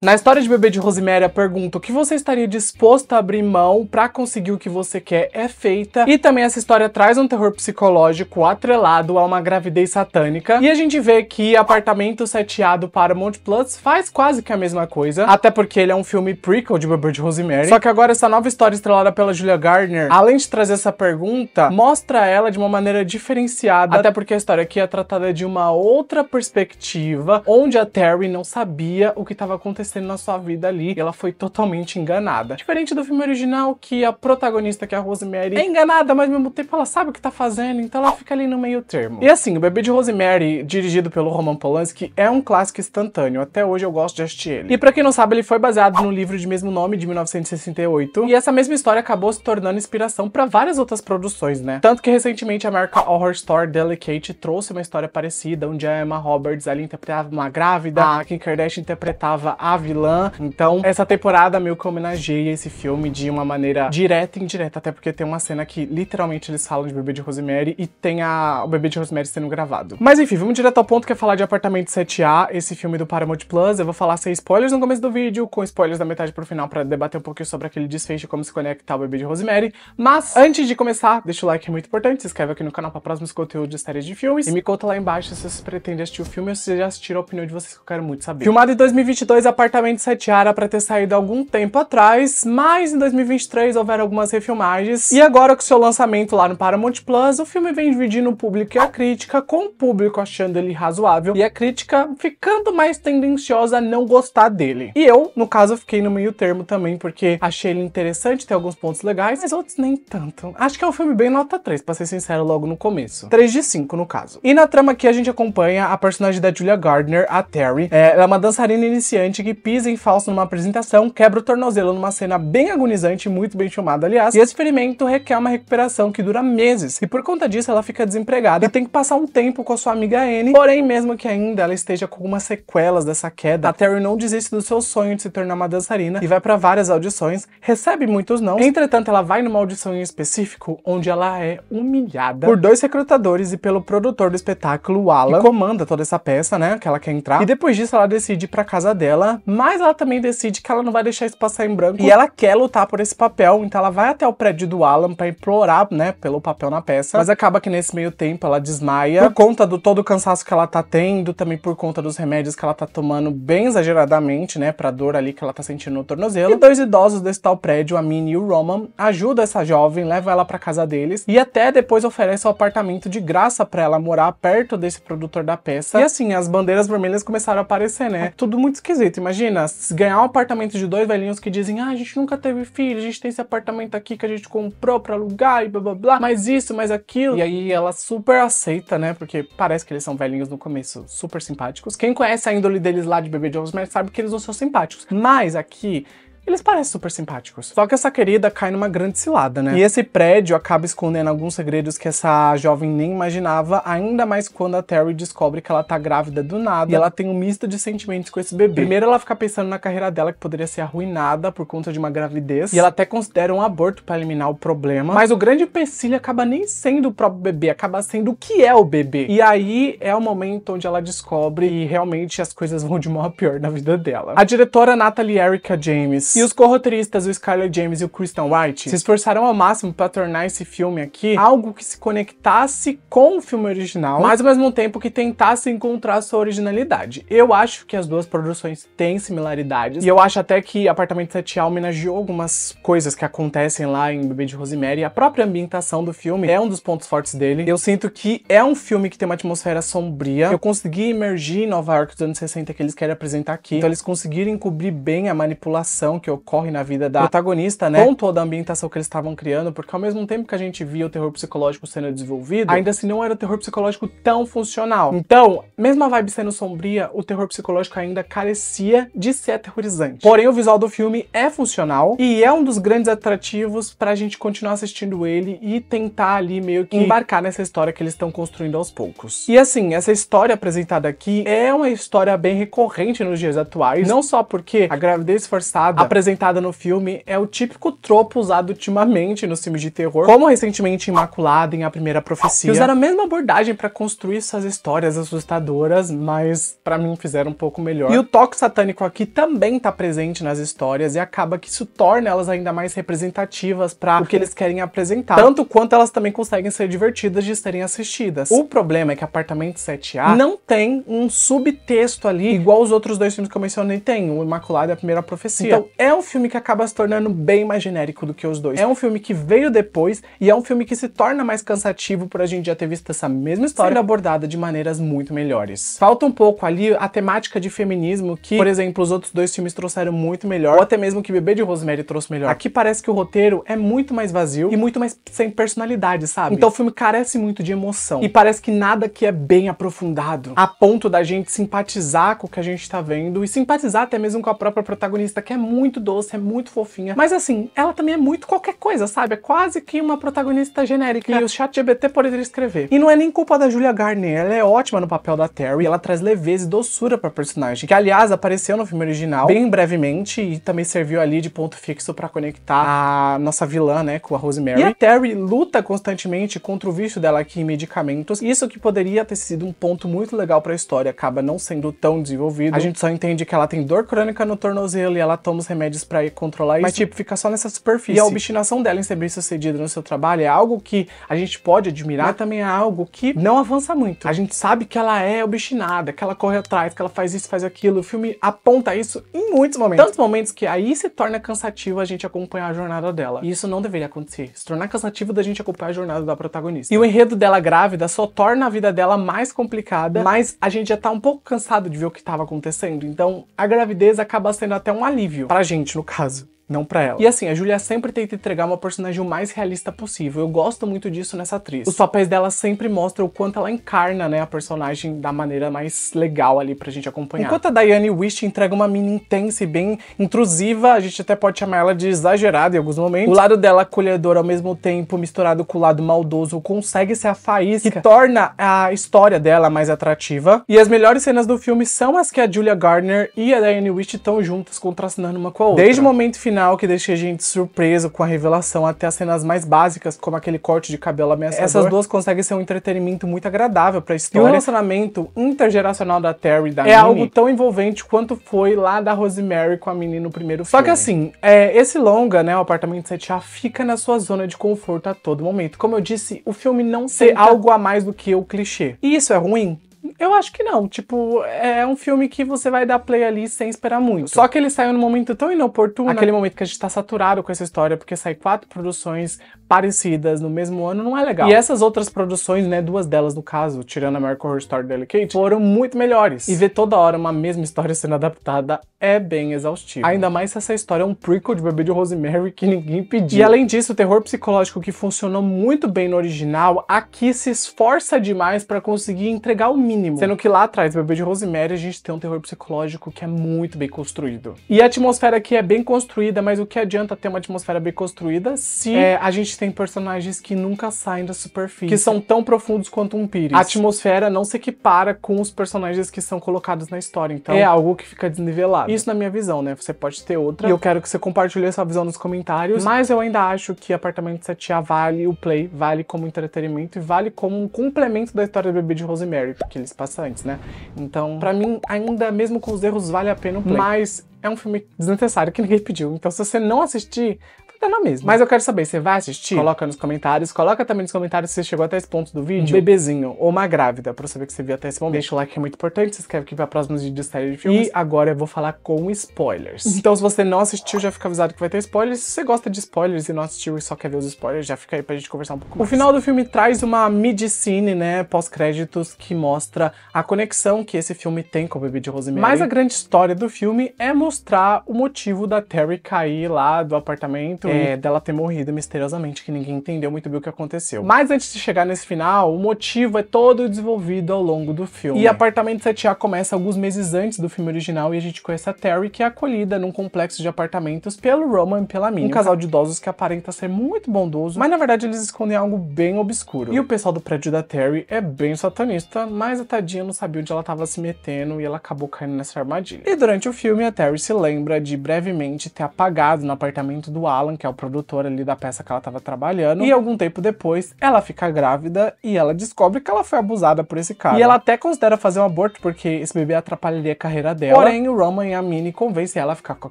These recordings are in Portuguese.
Na história de Bebê de Rosemary, a pergunta o que você estaria disposto a abrir mão para conseguir o que você quer é feita. E também essa história traz um terror psicológico atrelado a uma gravidez satânica. E a gente vê que Apartamento Seteado para Mount Plus faz quase que a mesma coisa, até porque ele é um filme prequel de Bebê de Rosemary. Só que agora essa nova história estrelada pela Julia Gardner, além de trazer essa pergunta, mostra ela de uma maneira diferenciada, até porque a história aqui é tratada de uma outra perspectiva, onde a Terry não sabia o que estava acontecendo acontecendo na sua vida ali. ela foi totalmente enganada. Diferente do filme original, que a protagonista, que é a Rosemary, é enganada, mas ao mesmo tempo ela sabe o que tá fazendo, então ela fica ali no meio termo. E assim, o Bebê de Rosemary, dirigido pelo Roman Polanski, é um clássico instantâneo. Até hoje eu gosto de assistir ele. E pra quem não sabe, ele foi baseado no livro de mesmo nome, de 1968. E essa mesma história acabou se tornando inspiração para várias outras produções, né? Tanto que recentemente a American Horror store Delicate trouxe uma história parecida, onde a Emma Roberts ali interpretava uma grávida, a Kim Kardashian interpretava a vilã. Então, essa temporada meio que homenageia esse filme de uma maneira direta e indireta, até porque tem uma cena que literalmente eles falam de Bebê de Rosemary e tem a... o Bebê de Rosemary sendo gravado. Mas enfim, vamos direto ao ponto que é falar de Apartamento 7A, esse filme do Paramount Plus. Eu vou falar sem spoilers no começo do vídeo, com spoilers da metade pro final para debater um pouquinho sobre aquele desfecho e como se conectar o Bebê de Rosemary. Mas antes de começar, deixa o like que é muito importante, se inscreve aqui no canal para próximos conteúdos de séries de filmes e me conta lá embaixo se vocês pretendem assistir o filme ou se já assistiram a opinião de vocês que eu quero muito saber. Filmado em 2022, a parte apartamento sete Satiara para ter saído algum tempo atrás, mas em 2023 houveram algumas refilmagens. E agora com seu lançamento lá no Paramount Plus, o filme vem dividindo o público e a crítica, com o público achando ele razoável e a crítica ficando mais tendenciosa a não gostar dele. E eu, no caso, fiquei no meio termo também, porque achei ele interessante, tem alguns pontos legais, mas outros nem tanto. Acho que é um filme bem nota 3, pra ser sincero, logo no começo. 3 de 5, no caso. E na trama aqui a gente acompanha a personagem da Julia Gardner, a Terry. É, ela é uma dançarina iniciante que pisa em falso numa apresentação, quebra o tornozelo numa cena bem agonizante, muito bem filmada, aliás, e esse ferimento requer uma recuperação que dura meses, e por conta disso ela fica desempregada e tem que passar um tempo com a sua amiga Anne, porém mesmo que ainda ela esteja com algumas sequelas dessa queda, a Terry não desiste do seu sonho de se tornar uma dançarina e vai para várias audições, recebe muitos não, entretanto ela vai numa audição em específico onde ela é humilhada por dois recrutadores e pelo produtor do espetáculo, Alan, que comanda toda essa peça, né, que ela quer entrar, e depois disso ela decide ir pra casa dela, mas ela também decide que ela não vai deixar isso passar em branco e ela quer lutar por esse papel, então ela vai até o prédio do Alan para implorar, né, pelo papel na peça, mas acaba que nesse meio tempo ela desmaia por conta do todo o cansaço que ela tá tendo, também por conta dos remédios que ela tá tomando bem exageradamente, né, pra dor ali que ela tá sentindo no tornozelo. E dois idosos desse tal prédio, a Minnie e o Roman, ajudam essa jovem, levam ela pra casa deles e até depois oferecem o um apartamento de graça para ela morar perto desse produtor da peça. E assim, as bandeiras vermelhas começaram a aparecer, né? Tudo muito esquisito, imagina Imagina, ganhar um apartamento de dois velhinhos que dizem, ah, a gente nunca teve filho, a gente tem esse apartamento aqui que a gente comprou pra alugar e blá blá blá, mas isso, mas aquilo. E aí ela super aceita, né? Porque parece que eles são velhinhos no começo, super simpáticos. Quem conhece a índole deles lá de Bebê de Ovos sabe que eles não são simpáticos. Mas aqui, eles parecem super simpáticos. Só que essa querida cai numa grande cilada, né? E esse prédio acaba escondendo alguns segredos que essa jovem nem imaginava, ainda mais quando a Terry descobre que ela tá grávida do nada e ela tem um misto de sentimentos com esse bebê. Primeiro ela fica pensando na carreira dela que poderia ser arruinada por conta de uma gravidez e ela até considera um aborto para eliminar o problema, mas o grande empecilho acaba nem sendo o próprio bebê, acaba sendo o que é o bebê. E aí é o momento onde ela descobre e realmente as coisas vão de mal a pior na vida dela. A diretora Natalie Erica James e os corroteiristas, o Scarlett James e o Kristen White, se esforçaram ao máximo para tornar esse filme aqui algo que se conectasse com o filme original, mas ao mesmo tempo que tentasse encontrar sua originalidade. Eu acho que as duas produções têm similaridades, e eu acho até que Apartamento 7 homenageou algumas coisas que acontecem lá em Bebê de Rosemary, a própria ambientação do filme é um dos pontos fortes dele. Eu sinto que é um filme que tem uma atmosfera sombria, eu consegui imergir em Nova York dos anos 60 que eles querem apresentar aqui, então eles conseguiram cobrir bem a manipulação que que ocorre na vida da protagonista, né? Com toda a ambientação que eles estavam criando, porque ao mesmo tempo que a gente via o terror psicológico sendo desenvolvido, ainda assim não era o terror psicológico tão funcional. Então, mesmo a vibe sendo sombria, o terror psicológico ainda carecia de ser aterrorizante. Porém, o visual do filme é funcional e é um dos grandes atrativos pra gente continuar assistindo ele e tentar ali meio que embarcar nessa história que eles estão construindo aos poucos. E assim, essa história apresentada aqui é uma história bem recorrente nos dias atuais, não só porque a gravidez forçada apresentada no filme é o típico tropo usado ultimamente nos filmes de terror, como recentemente Imaculada em A Primeira Profecia, usaram a mesma abordagem para construir essas histórias assustadoras, mas para mim fizeram um pouco melhor. E o toque satânico aqui também tá presente nas histórias e acaba que isso torna elas ainda mais representativas para o que eles querem apresentar, tanto quanto elas também conseguem ser divertidas de serem assistidas. O problema é que Apartamento 7A não tem um subtexto ali igual os outros dois filmes que eu mencionei tem, o Imaculado e a Primeira Profecia. Então, é um filme que acaba se tornando bem mais genérico do que os dois. É um filme que veio depois e é um filme que se torna mais cansativo por a gente já ter visto essa mesma história sendo abordada de maneiras muito melhores. Falta um pouco ali a temática de feminismo que, por exemplo, os outros dois filmes trouxeram muito melhor, ou até mesmo que Bebê de Rosemary trouxe melhor. Aqui parece que o roteiro é muito mais vazio e muito mais sem personalidade, sabe? Então o filme carece muito de emoção. E parece que nada que é bem aprofundado, a ponto da gente simpatizar com o que a gente tá vendo e simpatizar até mesmo com a própria protagonista, que é muito muito doce, é muito fofinha. Mas assim, ela também é muito qualquer coisa, sabe? É quase que uma protagonista genérica. E o chat GBT poderia escrever. E não é nem culpa da Julia Garner, ela é ótima no papel da Terry, ela traz leveza e doçura pra personagem, que aliás apareceu no filme original bem brevemente e também serviu ali de ponto fixo para conectar a nossa vilã, né, com a Rosemary. E a Terry luta constantemente contra o vício dela aqui em medicamentos. Isso que poderia ter sido um ponto muito legal para a história, acaba não sendo tão desenvolvido. A gente só entende que ela tem dor crônica no tornozelo e ela toma os remédios remédios para controlar isso. Mas, tipo, fica só nessa superfície. E a obstinação dela em ser bem sucedida no seu trabalho é algo que a gente pode admirar, mas também é algo que não avança muito. A gente sabe que ela é obstinada, que ela corre atrás, que ela faz isso, faz aquilo. O filme aponta isso em muitos momentos. Tantos momentos que aí se torna cansativo a gente acompanhar a jornada dela. E isso não deveria acontecer. Se tornar cansativo da gente acompanhar a jornada da protagonista. E o enredo dela grávida só torna a vida dela mais complicada, mas a gente já tá um pouco cansado de ver o que estava acontecendo. Então, a gravidez acaba sendo até um alívio pra gente, no caso não para ela. E assim, a Julia sempre tenta entregar uma personagem o mais realista possível. Eu gosto muito disso nessa atriz. Os papéis dela sempre mostram o quanto ela encarna, né, a personagem da maneira mais legal ali pra gente acompanhar. Enquanto a Diane Wish entrega uma mina intensa e bem intrusiva, a gente até pode chamar ela de exagerada em alguns momentos. O lado dela acolhedor ao mesmo tempo, misturado com o lado maldoso, consegue ser a faísca que torna a história dela mais atrativa. E as melhores cenas do filme são as que a Julia Gardner e a Diane Wish estão juntas, contrastando uma com a outra. Desde o momento final final que deixa a gente surpreso com a revelação, até as cenas mais básicas, como aquele corte de cabelo ameaçador. Essas duas conseguem ser um entretenimento muito agradável pra história. E o relacionamento intergeracional da Terry e da É Minnie algo tão envolvente quanto foi lá da Rosemary com a menina no primeiro filme. Só que assim, é, esse longa, né, o Apartamento 7A, fica na sua zona de conforto a todo momento. Como eu disse, o filme não ser algo a mais do que o clichê. E isso é ruim? Eu acho que não. Tipo, é, é um filme que você vai dar play ali sem esperar muito. Só que ele saiu num momento tão inoportuno, aquele momento que a gente tá saturado com essa história, porque sai quatro produções parecidas no mesmo ano, não é legal. E essas outras produções, né, duas delas no caso, tirando a American Horror Story Delicate, foram muito melhores. E ver toda hora uma mesma história sendo adaptada é bem exaustivo. Ainda mais se essa história é um prequel de Bebê de Rosemary que ninguém pediu. E além disso, o terror psicológico que funcionou muito bem no original, aqui se esforça demais para conseguir entregar o mínimo. Sendo que lá atrás, Bebê de Rosemary, a gente tem um terror psicológico que é muito bem construído. E a atmosfera aqui é bem construída, mas o que adianta ter uma atmosfera bem construída se é, a gente tem personagens que nunca saem da superfície, que são tão profundos quanto um pires. A atmosfera não se equipara com os personagens que são colocados na história, então é algo que fica desnivelado. Isso na minha visão, né? Você pode ter outra. E eu quero que você compartilhe essa visão nos comentários, mas eu ainda acho que Apartamento 7A vale o play, vale como entretenimento e vale como um complemento da história do Bebê de Rosemary, porque aqueles passantes, né? Então, para mim, ainda mesmo com os erros, vale a pena o play. Mas é um filme desnecessário que ninguém pediu. Então, se você não assistir, tá na mesma. Mas eu quero saber, você vai assistir? Coloca nos comentários. Coloca também nos comentários se você chegou até esse ponto do vídeo. Um bebezinho ou uma grávida, pra eu saber que você viu até esse momento. Deixa o like que é muito importante, se inscreve aqui pra próximos vídeos de série de filmes. E agora eu vou falar com spoilers. Então se você não assistiu, já fica avisado que vai ter spoilers. Se você gosta de spoilers e não assistiu e só quer ver os spoilers, já fica aí pra gente conversar um pouco mais. O final do filme traz uma mid-scene, né, pós-créditos, que mostra a conexão que esse filme tem com o bebê de Rosemary. Mas a grande história do filme é mostrar o motivo da Terry cair lá do apartamento é, dela ter morrido misteriosamente, que ninguém entendeu muito bem o que aconteceu. Mas antes de chegar nesse final, o motivo é todo desenvolvido ao longo do filme. E Apartamento 7A começa alguns meses antes do filme original e a gente conhece a Terry, que é acolhida num complexo de apartamentos pelo Roman e pela Minnie, um casal de idosos que aparenta ser muito bondoso, mas na verdade eles escondem algo bem obscuro. E o pessoal do prédio da Terry é bem satanista, mas a tadinha não sabia onde ela estava se metendo e ela acabou caindo nessa armadilha. E durante o filme, a Terry se lembra de brevemente ter apagado no apartamento do Alan que é o produtor ali da peça que ela estava trabalhando. E algum tempo depois, ela fica grávida e ela descobre que ela foi abusada por esse cara. E ela até considera fazer um aborto porque esse bebê atrapalharia a carreira dela. Porém, o Roman e a Minnie convencem ela a ficar com a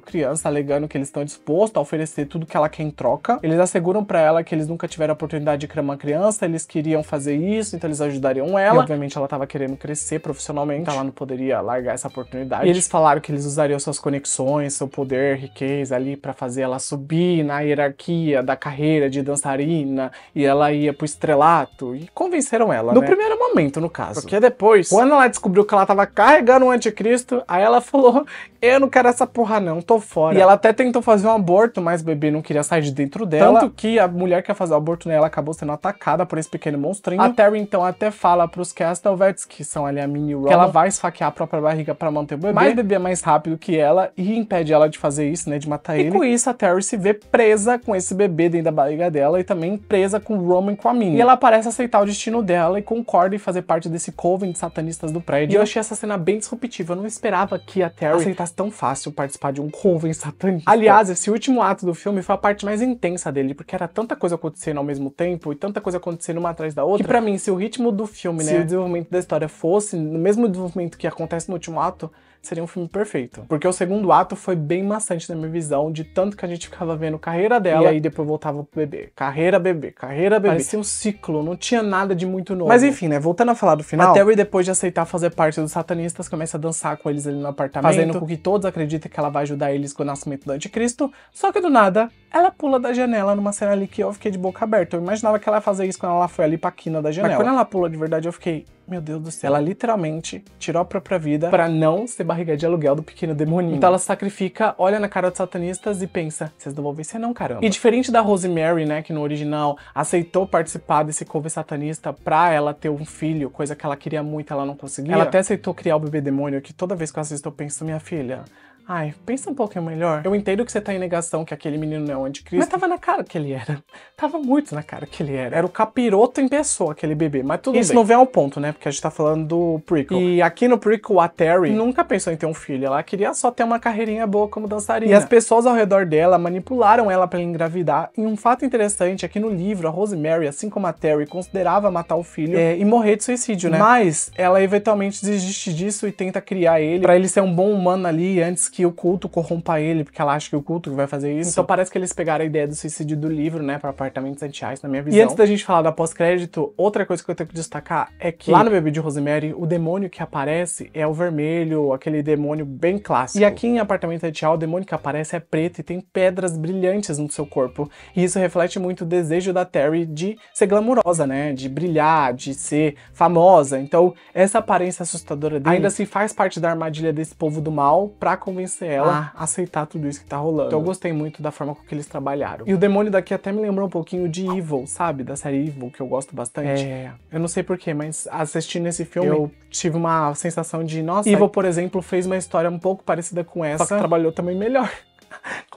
criança, alegando que eles estão dispostos a oferecer tudo que ela quer em troca. Eles asseguram para ela que eles nunca tiveram a oportunidade de criar uma criança, eles queriam fazer isso, então eles ajudariam ela. E, obviamente ela estava querendo crescer profissionalmente, então ela não poderia largar essa oportunidade. E eles falaram que eles usariam suas conexões, seu poder, riqueza ali para fazer ela subir na hierarquia da carreira de dançarina e ela ia pro estrelato. E convenceram ela. No né? primeiro momento, no caso. Porque depois, quando ela descobriu que ela tava carregando o um anticristo, aí ela falou: Eu não quero essa porra, não, tô fora. E ela até tentou fazer um aborto, mas o bebê não queria sair de dentro dela. Tanto que a mulher que ia fazer o aborto nela acabou sendo atacada por esse pequeno monstrinho. A Terry então até fala pros Castlevets, que são ali a mini que ela vai esfaquear a própria barriga para manter o bebê. Mas o bebê é mais rápido que ela e impede ela de fazer isso, né? De matar e ele. E com isso a Terry se vê presa presa com esse bebê dentro da barriga dela e também presa com Roman com a Minnie. E ela parece aceitar o destino dela e concorda em fazer parte desse coven de satanistas do prédio. E eu achei essa cena bem disruptiva. Eu não esperava que a Terry aceitasse tão fácil participar de um coven satanista. Aliás, esse último ato do filme foi a parte mais intensa dele, porque era tanta coisa acontecendo ao mesmo tempo e tanta coisa acontecendo uma atrás da outra. Que pra mim, se o ritmo do filme, né, se o desenvolvimento da história fosse no mesmo desenvolvimento que acontece no último ato, seria um filme perfeito. Porque o segundo ato foi bem maçante na minha visão, de tanto que a gente ficava vendo carreira dela e aí depois voltava pro bebê. Carreira, bebê, carreira, bebê. Parecia um ciclo, não tinha nada de muito novo. Mas enfim, né? Voltando a falar do final. A Terry, depois de aceitar fazer parte dos satanistas, começa a dançar com eles ali no apartamento, fazendo com que todos acreditem que ela vai ajudar eles com o nascimento do anticristo. Só que do nada, ela pula da janela numa cena ali que eu fiquei de boca aberta. Eu imaginava que ela ia fazer isso quando ela foi ali pra quina da janela. Mas quando ela pula de verdade, eu fiquei, meu Deus do céu. Ela literalmente tirou a própria vida para não ser barriga de aluguel do pequeno demoninho. Então ela sacrifica, olha na cara dos satanistas e pensa, vocês não vão vencer não, caramba. E diferente da Rosemary, né, que no original aceitou participar desse couve satanista pra ela ter um filho, coisa que ela queria muito, ela não conseguia. Ela até aceitou criar o bebê demônio, que toda vez que eu assisto eu penso, minha filha, Ai, pensa um pouco melhor. Eu entendo que você tá em negação que aquele menino não é o anticristo, mas tava na cara que ele era. Tava muito na cara que ele era. Era o capiroto em pessoa, aquele bebê. Mas tudo Isso bem. não vem ao ponto, né? Porque a gente tá falando do prequel. E aqui no prequel, a Terry nunca pensou em ter um filho. Ela queria só ter uma carreirinha boa como dançarina. E as pessoas ao redor dela manipularam ela para engravidar. E um fato interessante é que no livro, a Rosemary, assim como a Terry, considerava matar o filho é, e morrer de suicídio, né? Mas ela eventualmente desiste disso e tenta criar ele para ele ser um bom humano ali antes que que o culto corrompa ele, porque ela acha que o culto vai fazer isso. Então parece que eles pegaram a ideia do suicídio do livro, né, para apartamentos antiais, na minha visão. E antes da gente falar da pós-crédito, outra coisa que eu tenho que destacar é que lá no Bebê de Rosemary, o demônio que aparece é o vermelho, aquele demônio bem clássico. E aqui em Apartamento Antial, o demônio que aparece é preto e tem pedras brilhantes no seu corpo. E isso reflete muito o desejo da Terry de ser glamurosa, né, de brilhar, de ser famosa. Então, essa aparência assustadora dele ainda se faz parte da armadilha desse povo do mal para convencer convencer ela ah. a aceitar tudo isso que tá rolando. Então eu uhum. gostei muito da forma com que eles trabalharam. E o demônio daqui até me lembrou um pouquinho de Evil, sabe? Da série Evil, que eu gosto bastante. É. Eu não sei porquê, mas assistindo esse filme, eu tive uma sensação de, nossa, Evil, por exemplo, fez uma história um pouco parecida com essa, só que trabalhou também melhor.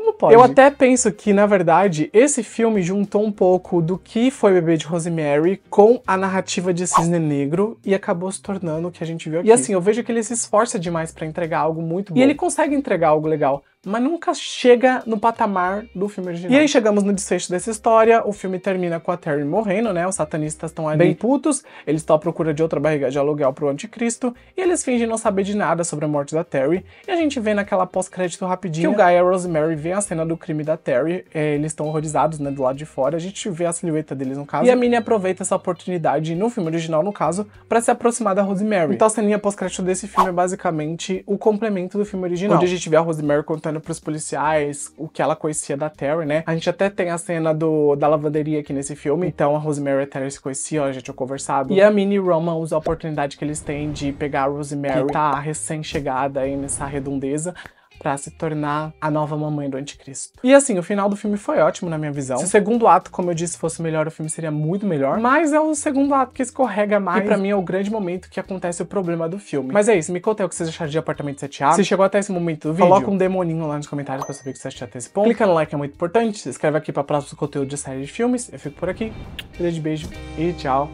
Como pode? Eu até penso que, na verdade, esse filme juntou um pouco do que foi Bebê de Rosemary com a narrativa de Cisne Negro e acabou se tornando o que a gente viu aqui. E assim, eu vejo que ele se esforça demais para entregar algo muito bom. E ele consegue entregar algo legal mas nunca chega no patamar do filme original. E aí chegamos no desfecho dessa história, o filme termina com a Terry morrendo, né? Os satanistas estão ali bem putos, eles estão à procura de outra barriga de aluguel pro anticristo, e eles fingem não saber de nada sobre a morte da Terry, e a gente vê naquela pós-crédito rapidinho que o Guy e a Rosemary vê a cena do crime da Terry, eh, eles estão horrorizados, né, do lado de fora, a gente vê a silhueta deles no caso, e a Minnie aproveita essa oportunidade, no filme original no caso, para se aproximar da Rosemary. Então a ceninha pós-crédito desse filme é basicamente o complemento do filme original, onde a gente vê a Rosemary contando mostrando pros policiais o que ela conhecia da Terry, né? A gente até tem a cena do, da lavanderia aqui nesse filme. Então a Rosemary e a Terry se conheciam, a gente tinha conversado. E a Minnie e Roman usam a oportunidade que eles têm de pegar a Rosemary, que tá recém-chegada aí nessa redondeza, para se tornar a nova mamãe do anticristo. E assim, o final do filme foi ótimo na minha visão. Se o segundo ato, como eu disse, fosse melhor, o filme seria muito melhor, mas é o segundo ato que escorrega mais e para mim é o grande momento que acontece o problema do filme. Mas é isso, me conta o que vocês acharam de Apartamento 7A. Se chegou até esse momento do vídeo, coloca um demoninho lá nos comentários para saber o que você achou até esse ponto. Clica no like, é muito importante, se inscreve aqui para próximo conteúdo de série de filmes. Eu fico por aqui, grande beijo e tchau.